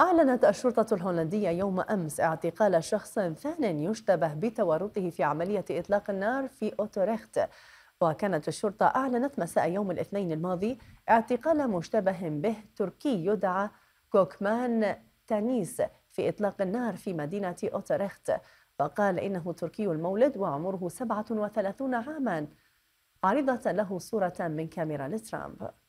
أعلنت الشرطة الهولندية يوم أمس اعتقال شخص ثان يشتبه بتورطه في عملية إطلاق النار في أوتوريخت وكانت الشرطة أعلنت مساء يوم الاثنين الماضي اعتقال مشتبه به تركي يدعى كوكمان تانيس في إطلاق النار في مدينة أوتوريخت فقال إنه تركي المولد وعمره 37 عاماً عرضت له صورة من كاميرا لترامب